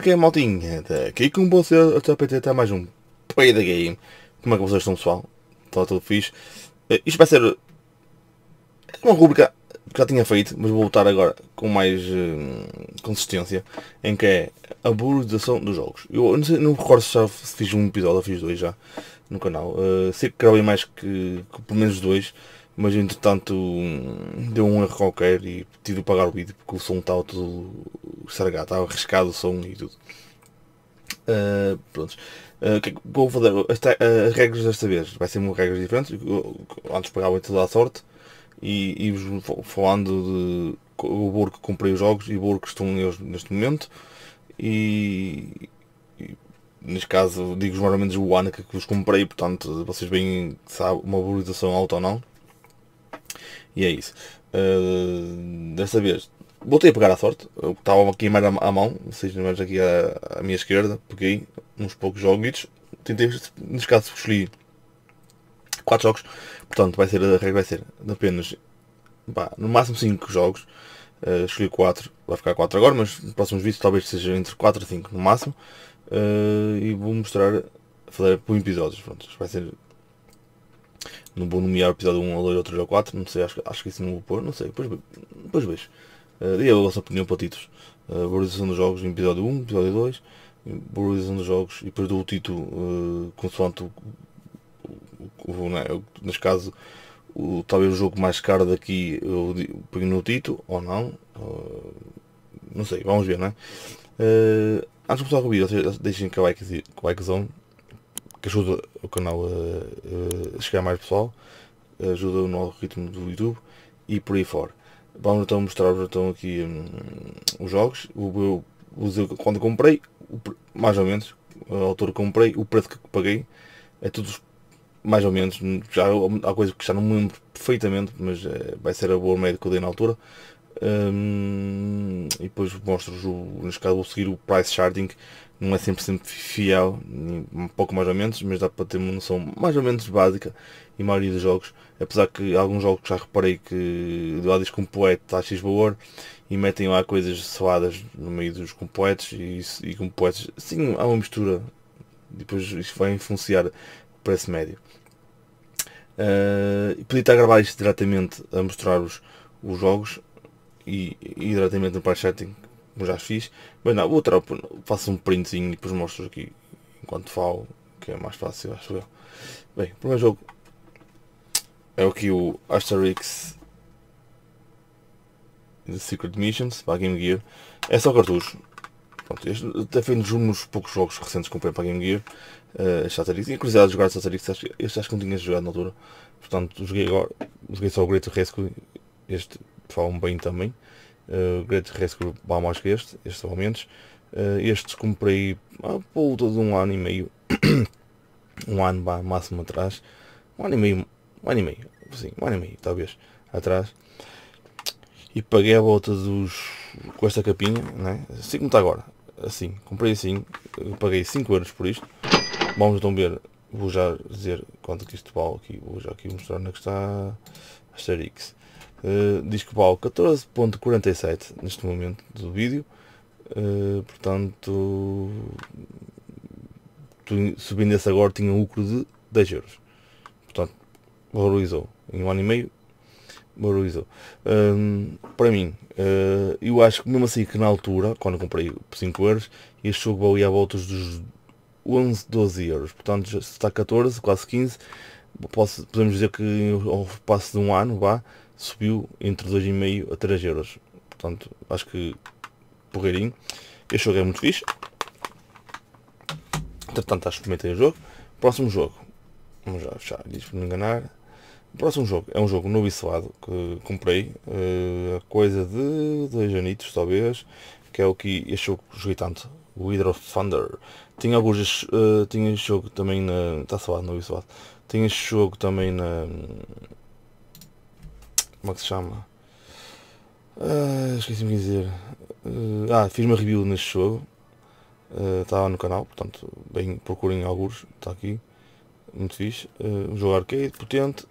Ok, é, maltinha, tá, aqui com você, eu estou a apresentar tá mais um Play the Game. Como é que vocês estão, pessoal? Está tudo fixe? Uh, isto vai ser eh, uma rubrica que já tinha feito, mas vou voltar agora com mais uh, consistência, em que é a burrização dos jogos. Eu não, sei, não recordo se já fiz um episódio ou fiz dois já no canal. Uh, sei que gravei mais que, que pelo menos dois mas entretanto deu um erro qualquer e tive de pagar o vídeo porque o som estava todo estragado, estava arriscado o som e tudo. Uh, pronto. Uh, que, vou fazer as, é, ah, as, regras desta vez, vai ser uma regras diferentes, antes pagava tudo à sorte e, e vos falando de o Burgo que comprei os jogos e o Burgo que estão eles neste momento e, e neste caso digo-vos mais ou menos o ano que, que os comprei, portanto vocês veem se há uma valorização alta ou não. E é isso. Uh, desta vez voltei a pegar a sorte. Eu estava aqui mais à, mão, vocês mais aqui à, à, minha esquerda, peguei uns poucos jogos. Tentei, neste caso escolhi 4 jogos, portanto vai ser a regra vai ser apenas pá, no máximo 5 jogos. Uh, escolhi 4, vai ficar 4 agora, mas nos próximos vídeos talvez seja entre 4 e 5 no máximo. Uh, e vou mostrar fazer por episódios. Pronto, vai ser não vou nomear o episódio 1 ou 2 ou 3 ou 4, não sei, acho, acho que isso não vou pôr, não sei, depois, depois vejo. Uh, eh, dê é a vossa opinião para títulos. Uh, valorização dos jogos em episódio 1, episódio 2, valorização dos jogos e depois dou o título uh, consoante o, o, o, né, neste caso o, talvez o jogo mais caro daqui eu ponho no título ou não. Uh, não sei, vamos ver, não é? Uh, antes de começar a ouvir, deixem que a like Zone que ajuda o canal a, a chegar mais pessoal, ajuda no algoritmo do YouTube e por aí fora. Vamos então mostrar então, aqui hum, os jogos, o, o, quando comprei, o, mais ou menos, a altura que comprei, o preço que paguei, é tudo mais ou menos, já há coisa que já não me lembro perfeitamente, mas é, vai ser a boa média que eu dei na altura. Hum, e depois mostro-vos, neste caso vou seguir o price charting não é 100% fiel, um pouco mais ou menos, mas dá para ter uma noção mais ou menos básica em maioria dos jogos, apesar que alguns jogos já reparei que lá diz compoete a X valor e metem lá coisas soadas no meio dos poetas e, e poetas sim, há uma mistura, depois isso vai influenciar o preço médio. Uh, podia estar a gravar isto diretamente a mostrar-vos os jogos e, e diretamente no price setting como já fiz. Mas não, vou tirar, faço um printzinho e depois mostro aqui enquanto falo, que é mais fácil, acho eu. Bem, o primeiro jogo é aqui o Asterix The Secret Missions para a Game Gear. É só cartucho. Pronto, este até foi um dos poucos jogos recentes que comprei para a Game Gear. Uh, Asterix. E a curiosidade de jogar Asterix, este acho que não tinha jogado na altura. Portanto, joguei agora. Joguei só o Great Rescue. Este falam bem também uh, Great Race Group mais que este, estes aumentos. Uh, estes comprei há volta de um ano e meio, um ano bah, máximo atrás, um ano e meio, um ano e meio, sim, um ano e meio talvez, atrás. E paguei a volta dos, com esta capinha, né? assim como está agora, assim, comprei assim, eh, paguei 5 euros por isto. Vamos então ver, vou já dizer quanto que isto vale aqui, vou já aqui mostrar onde é que está a Asterix. Uh, disco pau 14.47 neste momento do vídeo. Uh, portanto, subindo esse agora tinha um lucro de 10 euros. Portanto, valorizou. Em um ano e meio, valorizou. Um, ehm, para mim, uh, eu acho que mesmo assim que na altura, quando comprei por 5 euros, este jogo valia a voltas dos 11, 12 euros. Portanto, já está 14, quase 15. Posso, podemos dizer que ao passo de um ano, vá, subiu entre 2,5 a 3 euros. Portanto, acho que porreirinho. Este jogo é muito fixe. Entretanto, acho que comentei o jogo. Próximo jogo. Vamos já fechar, diz para me enganar. O próximo jogo é um jogo novo e que comprei eh, a uh, coisa de dois anitos talvez, que é o que este jogo joguei tanto, o Hydro Thunder. Tinha alguns, uh, tinha este jogo também na. Está suado novo e selado. Tinha este jogo também na como é que se chama? Uh, Esqueci-me de dizer. Uh, ah, fiz uma review neste jogo. Está ah, uh, no canal, portanto, bem, procurem alguns. Está aqui. Muito fixe. Uh, um jogo arcade, potente.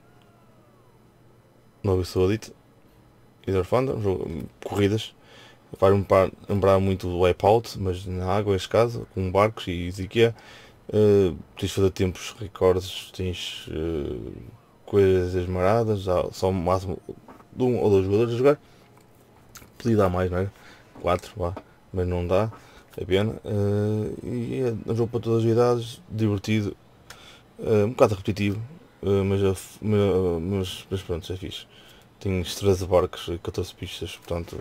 Novo Saudita. Either Thunder, um jogo, corridas. Vai lembrar muito do Wipeout, mas na água neste caso, com barcos e isso Uh, tens de fazer tempos recordes, tens. Uh, coisas maradas, já só o máximo de um ou dois jogadores a jogar. Podia dar mais, não era? É? Quatro, vá, mas não dá, é pena. Uh, e é um jogo para todas as idades, divertido, uh, um bocado repetitivo, uh, mas, mas, mas pronto, já é fiz Tem 13 barcos e 14 pistas, portanto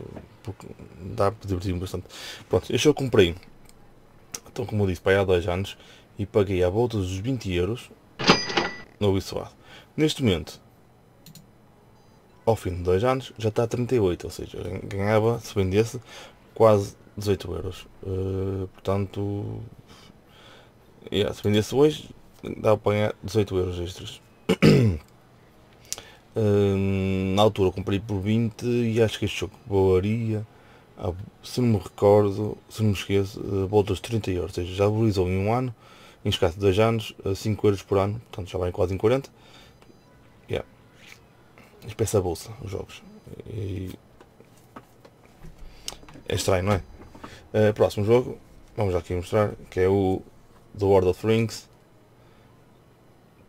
dá para divertir bastante. Pronto, este eu comprei, então como eu disse, para aí há 2 anos e paguei à volta dos 20 euros no abençoado. Neste momento, ao fim de dois anos, já está a 38, ou seja, ganhava, se vendesse, quase 18 euros. Uh, portanto, yeah, se vendesse hoje, dá para ganhar 18 euros extras. uh, na altura comprei por 20 e acho que este jogo valia, ah, se não me recordo, se não me esqueço, eh, volta aos 30 euros, ou seja, já valorizou em um ano, em escasso de 2 anos, 5 euros por ano, portanto já vai quase em 40 Yeah. Espécie a bolsa, os jogos. E... É estranho, não é? Uh, próximo jogo, vamos aqui mostrar, que é o The World of Rings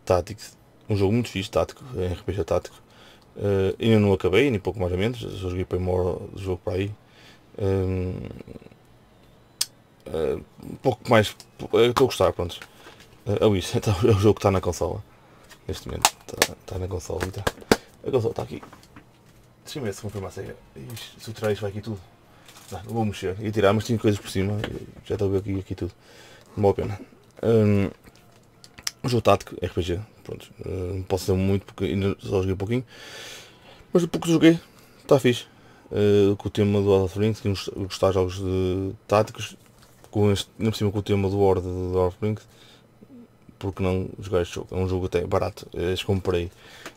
Tactics. Um jogo muito fixe, tático, em RPG tático. Uh, ainda não acabei, nem pouco mais ou menos, já joguei para uma do jogo para aí. Um, uh, eh, pouco mais, estou a gostar, pronto. Uh, é isso, então, é o jogo que está na consola. Neste momento está, está na consolita. A consola está aqui. Deixa-me ver se confirmar se, é, se o trás vai aqui tudo. Não, não vou mexer. Ia tirar, mas tinha coisas por cima. Já estou a ver aqui, aqui tudo. Não vale a pena. Um, o jogo tático, RPG. Pronto, hum, não posso dizer muito porque ainda só joguei um pouquinho. Mas o pouco que joguei, está fixe. Uh, com o tema do Elden Ring, se gostar de jogos de táticos, com este, não por cima com o tema do Horde do Elden porque não jogar este jogo. É um jogo até barato. Eu comprei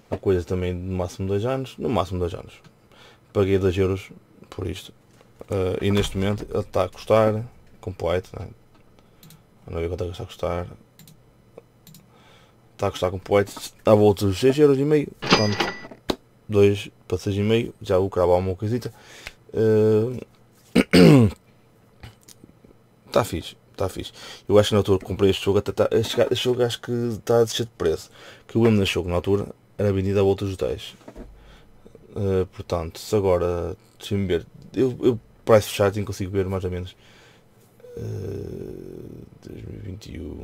a coisa também no máximo 2 anos. No máximo 2 anos. Paguei 2 euros por isto. Uh, e neste momento ele está a custar com Né? Não ver é? quanto é que está a custar. Está a custar com completo a volta dos 6 euros e meio. Pronto. 2 para 6 e meio. Já o lucrava uma coisita. Ah, está uh... fixe está fixe. Eu acho que na altura que comprei este jogo, até tá, este, este jogo acho que está a descer de preço. Que o lembro deste jogo na altura era vendido a volta dos 10. Uh, eh, portanto, se agora, deixa-me ver, eu, eu price charting consigo ver mais ou menos. Uh, eh, 2021.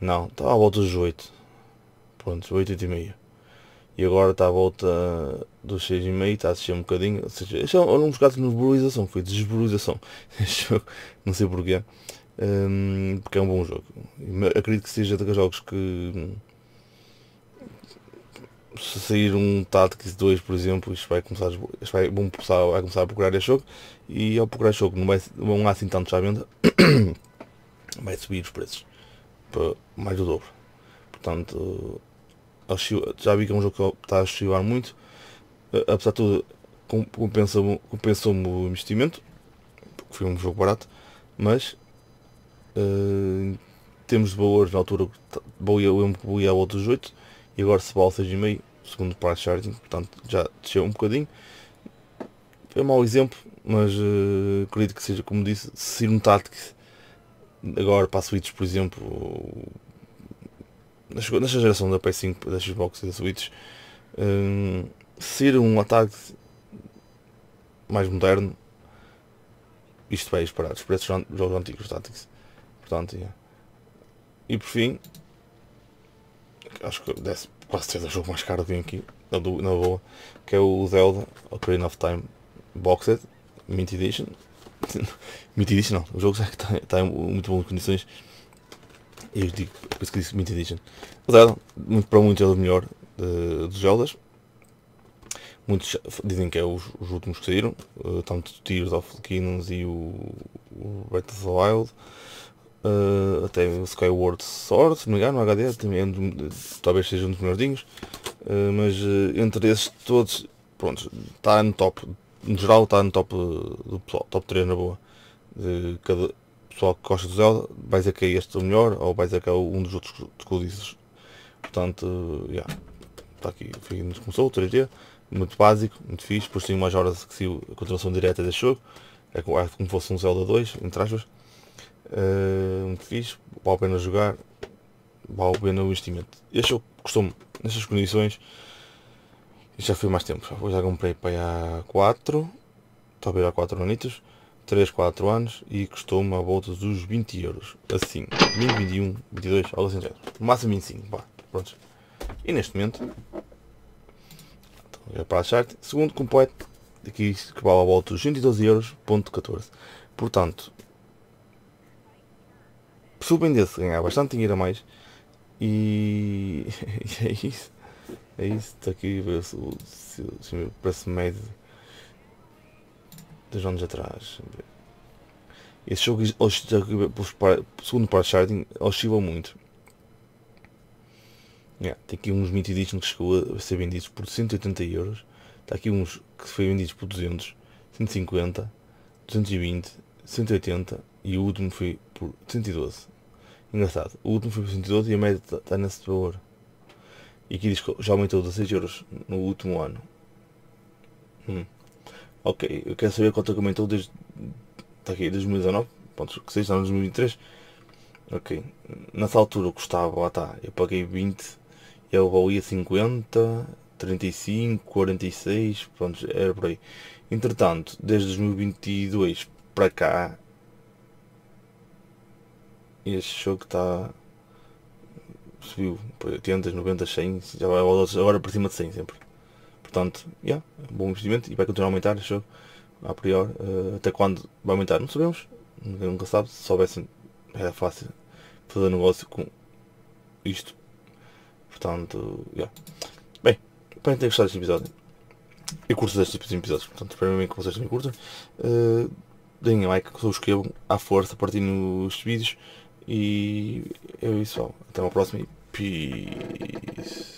Não, está à volta dos 8. Pronto, 8, 8 e meia. E agora está à volta dos 6 e meia está a descer um bocadinho. Ou seja, este é um é um casos de nebulização, foi desvalorização não sei porquê um, porque é um bom jogo. Acredito que seja daqueles jogos que se sair um Tactics 2 por exemplo, isto vai começar, isto vai, vão começar, vai começar a procurar esse jogo e ao procurar esse jogo não, vai, não há assim tantos à venda vai subir os preços para mais do dobro. Portanto já vi que é um jogo que está a oscilar muito, apesar de tudo compensou-me o investimento, porque foi um jogo barato, mas temos de Bowers na altura, boia a volta dos 8 e agora se Sebal 6,5, segundo price charging, portanto já desceu um bocadinho. É um mau exemplo, mas uh, acredito que seja como disse, se ir um tático agora para a Switch, por exemplo, nesta geração da PS5, da Xbox e da Switch, um, ser um ataque mais moderno, isto é esperar, os preços jogos antigos táticos. Portanto, yeah. É. E por fim, acho que desse quase certeza o jogo mais caro que vem aqui, na, na boa, que é o Zelda Ocarina of Time Boxed, Mint Edition. Mint Edition não, o jogo já está, está em muito boas condições. E eu digo, por isso que disse Mint Edition. O Zelda, é, muito, para muitos é o melhor dos Zeldas. Muitos dizem que é os, os últimos que saíram, uh, tanto Tears of the Kingdoms e o, o Breath of the Wild Uh, até o Skyward Sword, se não me engano, no HD, também, é talvez seja um dos melhores dinhos. Uh, eh, mas eh, entre esses todos, pronto, está no top. No geral está no top do pessoal, top 3 na boa. De cada pessoal que gosta do Zelda, vai dizer que é este o melhor ou vai dizer que é um dos outros que eu disse. Portanto, yeah. está aqui, nos começou o 3D, muito básico, muito fixe, por sim mais horas que se a continuação direta deste jogo, é, é como, se fosse um Zelda 2, entre aspas, uh, ah, muito fixe, vale a pena jogar, vale a pena o investimento. Este eu costumo, nestas condições, já foi mais tempo, já, já comprei para há 4, talvez há 4 anitos, 3, 4 anos e costumo a volta dos 20 euros, assim, 2021, 22, algo assim, no máximo 25, pá, pronto. E neste momento, então, é para achar segundo completo, aqui que vale a volta dos 112 euros, ponto 14. Portanto, subindo o ganhar bastante dinheiro a mais e, e é isso. É isso, está aqui ver o, preço médio dos anos atrás. Esse jogo tá segundo para charting oscila muito. Yeah, é, tem aqui uns mitidíssimos que chegou a ser vendidos por 180 euros. Está aqui uns que foi vendidos por 200, 150, 220, 180 e o último foi por 112. Engraçado, o último foi por 112 e a média está tá nesse valor. E aqui diz que já aumentou 16 euros no último ano. Hum. Ok, eu quero saber quanto é que aumentou desde. Está aqui, 2019? Pontos que seja, está 2023. Ok, nessa altura custava, lá está, eu paguei 20, ele valia 50, 35, 46, pronto, era por aí. Entretanto, desde 2022 para cá, este jogo está. subiu por 80, 90, 100, já vai agora para cima de 100 sempre. Portanto, yeah, bom investimento e vai continuar a aumentar este jogo, a priori. Uh, até quando vai aumentar, não sabemos, ninguém nunca sabe. Se soubessem, era fácil fazer negócio com isto. Portanto, yeah. bem, espero ter gostado deste episódio. Eu curto este tipo de episódios, portanto, espero que vocês também curtam. Uh, deem like, subscrevam à força, partilhem os vídeos e é isso, Até uma próxima peace.